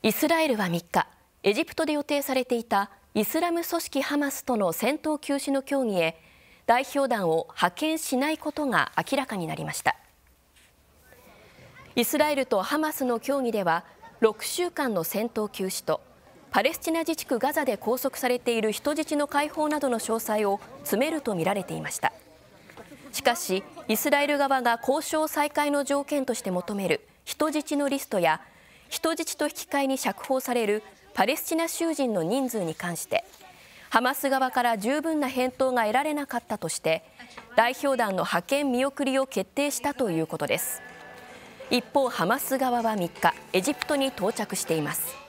イスラエルは3日エジプトで予定されていたイスラム組織ハマスとの戦闘休止の協議へ代表団を派遣しないことが明らかになりましたイスラエルとハマスの協議では6週間の戦闘休止とパレスチナ自治区ガザで拘束されている人質の解放などの詳細を詰めるとみられていましたしかしイスラエル側が交渉再開の条件として求める人質のリストや人質と引き換えに釈放されるパレスチナ囚人の人数に関してハマス側から十分な返答が得られなかったとして代表団の派遣見送りを決定したということです一方ハマス側は3日エジプトに到着しています